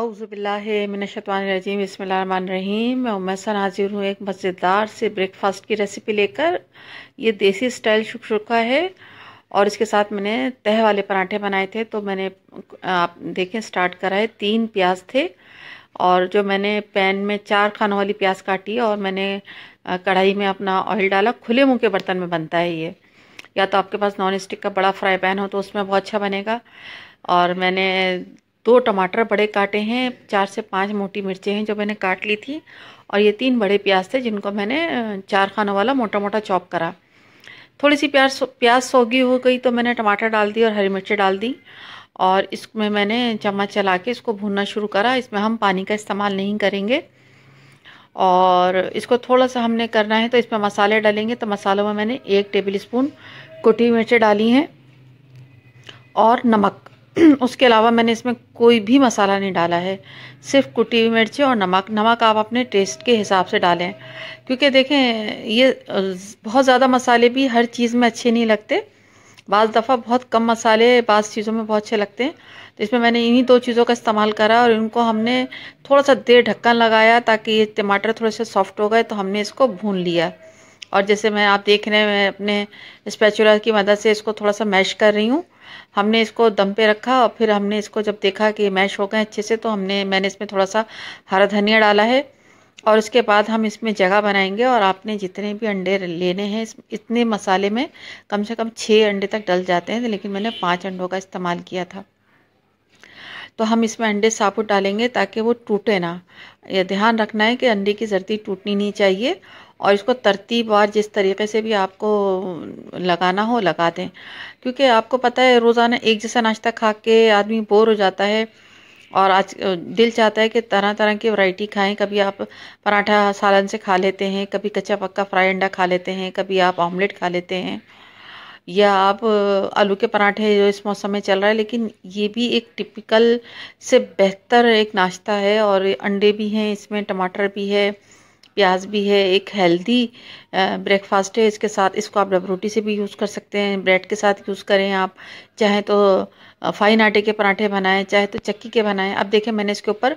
आउज़बिल्लाशतवानरजीम बसमीम मैं उमैसन हाजिर हूँ एक मज़ेदार से ब्रेकफास्ट की रेसिपी लेकर ये देसी स्टाइल शुकशुका है और इसके साथ मैंने तह वाले पराठे बनाए थे तो मैंने आप देखें स्टार्ट करा है तीन प्याज थे और जो मैंने पैन में चार खानों वाली प्याज काटी और मैंने कढ़ाई में अपना ऑयल डाला खुले मुँह के बर्तन में बनता है ये या तो आपके पास नॉन स्टिक का बड़ा फ्राई पैन हो तो उसमें बहुत अच्छा बनेगा और मैंने दो टमाटर बड़े काटे हैं चार से पांच मोटी मिर्चें हैं जो मैंने काट ली थी और ये तीन बड़े प्याज थे जिनको मैंने चार खानों वाला मोटा मोटा चॉप करा थोड़ी सी प्याज प्याज सौगी हो गई तो मैंने टमाटर डाल दिए और हरी मिर्चें डाल दी और इसमें मैंने चम्मच चला के इसको भूनना शुरू करा इसमें हम पानी का इस्तेमाल नहीं करेंगे और इसको थोड़ा सा हमने करना है तो इसमें मसाले डालेंगे तो मसालों में मैंने एक टेबल स्पून कुटी मिर्चें डाली हैं और नमक उसके अलावा मैंने इसमें कोई भी मसाला नहीं डाला है सिर्फ कुटी हुई मिर्ची और नमक नमक आप अपने टेस्ट के हिसाब से डालें क्योंकि देखें ये बहुत ज़्यादा मसाले भी हर चीज़ में अच्छे नहीं लगते बाज़ दफ़ा बहुत कम मसाले बाज़ चीज़ों में बहुत अच्छे लगते हैं तो इसमें मैंने इन्हीं दो चीज़ों का इस्तेमाल करा और इनको हमने थोड़ा सा देर ढक्कन लगाया ताकि ये टमाटर थोड़े से सॉफ्ट हो गए तो हमने इसको भून लिया और जैसे मैं आप देख रहे हैं अपने स्पैचुला की मदद से इसको थोड़ा सा मैश कर रही हूँ हमने इसको दम पे रखा और फिर हमने इसको जब देखा कि मैश हो गए अच्छे से तो हमने मैंने इसमें थोड़ा सा हरा धनिया डाला है और उसके बाद हम इसमें जगह बनाएंगे और आपने जितने भी अंडे लेने हैं इतने मसाले में कम से कम छः अंडे तक डल जाते हैं लेकिन मैंने पाँच अंडों का इस्तेमाल किया था तो हम इसमें अंडे साबुत डालेंगे ताकि वो टूटे ना यह ध्यान रखना है कि अंडे की जर्दी टूटनी नहीं चाहिए और इसको तरतीबार जिस तरीके से भी आपको लगाना हो लगा दें क्योंकि आपको पता है रोज़ाना एक जैसा नाश्ता खा के आदमी बोर हो जाता है और आज दिल चाहता है कि तरह तरह की वैरायटी खाएं कभी आप पराठा सालन से खा लेते हैं कभी कच्चा पक्का फ्राई अंडा खा लेते हैं कभी आप ऑमलेट खा लेते हैं या आप आलू के पराठे जो इस मौसम में चल रहा है लेकिन ये भी एक टिपिकल से बेहतर एक नाश्ता है और अंडे भी हैं इसमें टमाटर भी है प्याज भी है एक हेल्दी ब्रेकफास्ट है इसके साथ इसको आप डब रोटी से भी यूज़ कर सकते हैं ब्रेड के साथ यूज़ करें आप चाहे तो फाइन आटे के पराठे बनाएं चाहे तो चक्की के बनाएं अब देखें मैंने इसके ऊपर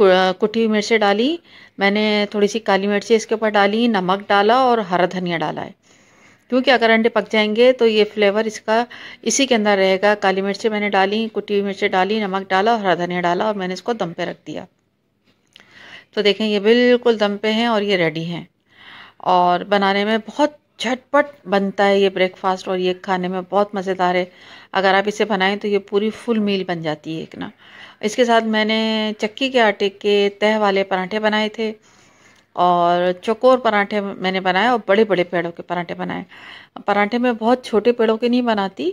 कुटी हुई मिर्चें डाली मैंने थोड़ी सी काली मिर्ची इसके ऊपर डाली नमक डाला और हरा धनिया डाला है क्योंकि अगर अंडे पक जाएंगे तो ये फ्लेवर इसका इसी के अंदर रहेगा काली मिर्चें मैंने डाली कुटी हुई मिर्चें डाली नमक डाला हरा धनिया डाला और मैंने इसको दम पे रख दिया तो देखें ये बिल्कुल दम पे हैं और ये रेडी हैं और बनाने में बहुत झटपट बनता है ये ब्रेकफास्ट और ये खाने में बहुत मज़ेदार है अगर आप इसे बनाएं तो ये पूरी फुल मील बन जाती है एक ना इसके साथ मैंने चक्की के आटे के तह वाले पराठे बनाए थे और चकोर पराठे मैंने बनाए और बड़े बड़े पेड़ों के पराठे बनाए पराठे में बहुत छोटे पेड़ों के नहीं बनाती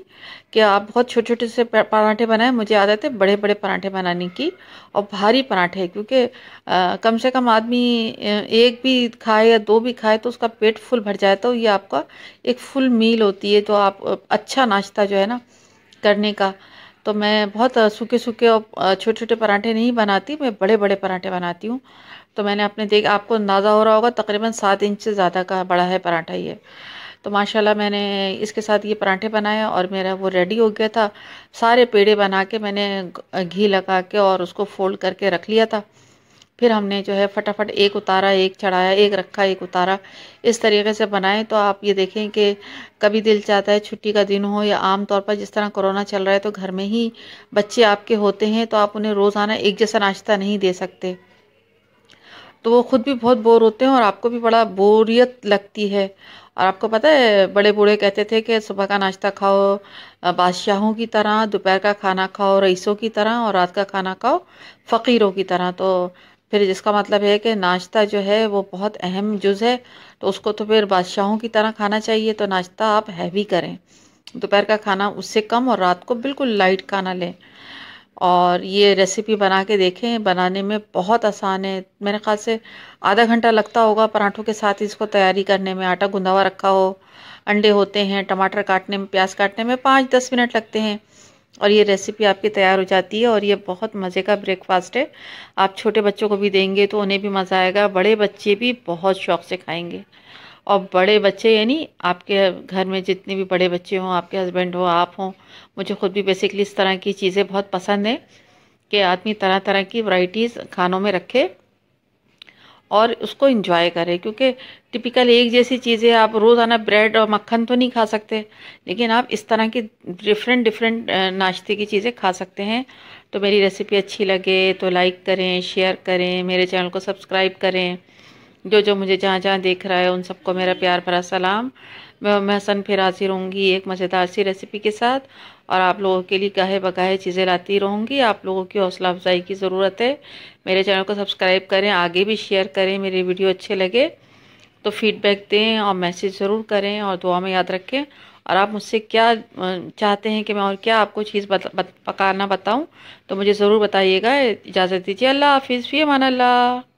कि आप बहुत छोटे छोटे से पराठे बनाए मुझे आदत है बड़े बड़े पराठे बनाने की और भारी पराठे क्योंकि कम से कम आदमी एक भी खाए या दो भी खाए तो उसका पेट फुल भर जाए तो ये आपका एक फुल मील होती है तो आप अच्छा नाश्ता जो है ना करने का तो मैं बहुत सूखे सूखे और छोटे छोटे पराठे नहीं बनाती मैं बड़े बड़े पराठे बनाती हूँ तो मैंने अपने देख आपको अंदाज़ा हो रहा होगा तकरीबन सात इंच से ज़्यादा का बड़ा है पराठा ये तो माशाल्लाह मैंने इसके साथ ये पराठे बनाए और मेरा वो रेडी हो गया था सारे पेड़े बना के मैंने घी लगा के और उसको फोल्ड करके रख लिया था फिर हमने जो है फटाफट एक उतारा एक चढ़ाया एक रखा एक उतारा इस तरीके से बनाएं तो आप ये देखें कि कभी दिल चाहता है छुट्टी का दिन हो या आम तौर पर जिस तरह कोरोना चल रहा है तो घर में ही बच्चे आपके होते हैं तो आप उन्हें रोज़ाना एक जैसा नाश्ता नहीं दे सकते तो वो खुद भी बहुत बोर होते हैं और आपको भी बड़ा बोरियत लगती है और आपको पता है बड़े बूढ़े कहते थे कि सुबह का नाश्ता खाओ बादशाहों की तरह दोपहर का खाना खाओ रईसों की तरह और रात का खाना खाओ फ़कीरों की तरह तो फिर जिसका मतलब है कि नाश्ता जो है वो बहुत अहम जुज़ है तो उसको तो फिर बादशाहों की तरह खाना चाहिए तो नाश्ता आप हैवी करें दोपहर का खाना उससे कम और रात को बिल्कुल लाइट खाना लें और ये रेसिपी बना के देखें बनाने में बहुत आसान है मेरे ख्याल से आधा घंटा लगता होगा पराठों के साथ इसको तैयारी करने में आटा गूंधा रखा हो अंडे होते हैं टमाटर काटने में प्याज काटने में पाँच दस मिनट लगते हैं और ये रेसिपी आपकी तैयार हो जाती है और ये बहुत मज़े का ब्रेकफास्ट है आप छोटे बच्चों को भी देंगे तो उन्हें भी मज़ा आएगा बड़े बच्चे भी बहुत शौक से खाएंगे और बड़े बच्चे यानी आपके घर में जितने भी बड़े बच्चे हों आपके हस्बैंड हो आप हों मुझे खुद भी बेसिकली इस तरह की चीज़ें बहुत पसंद हैं कि आदमी तरह तरह की वैरायटीज़ खानों में रखे और उसको इंजॉय करें क्योंकि टिपिकल एक जैसी चीज़ें आप रोज़ाना ब्रेड और मक्खन तो नहीं खा सकते लेकिन आप इस तरह की डिफरेंट डिफरेंट नाश्ते की चीज़ें खा सकते हैं तो मेरी रेसिपी अच्छी लगे तो लाइक करें शेयर करें मेरे चैनल को सब्सक्राइब करें जो जो मुझे जहाँ जहाँ देख रहा है उन सबको मेरा प्यार भरा सलाम मैं महसन फिर हाजिर रहूँगी एक मज़ेदार सी रेसिपी के साथ और आप लोगों के लिए गाहे बगाहे चीज़ें लाती रहूँगी आप लोगों की हौसला अफजाई की ज़रूरत है मेरे चैनल को सब्सक्राइब करें आगे भी शेयर करें मेरी वीडियो अच्छे लगे तो फीडबैक दें और मैसेज ज़रूर करें और दुआ में याद रखें और आप मुझसे क्या चाहते हैं कि मैं और क्या आपको चीज़ बत, बत, पकाना बताऊं तो मुझे ज़रूर बताइएगा इजाज़त दीजिए अल्लाह हाफिज़ फ़ी अमान अल्लाह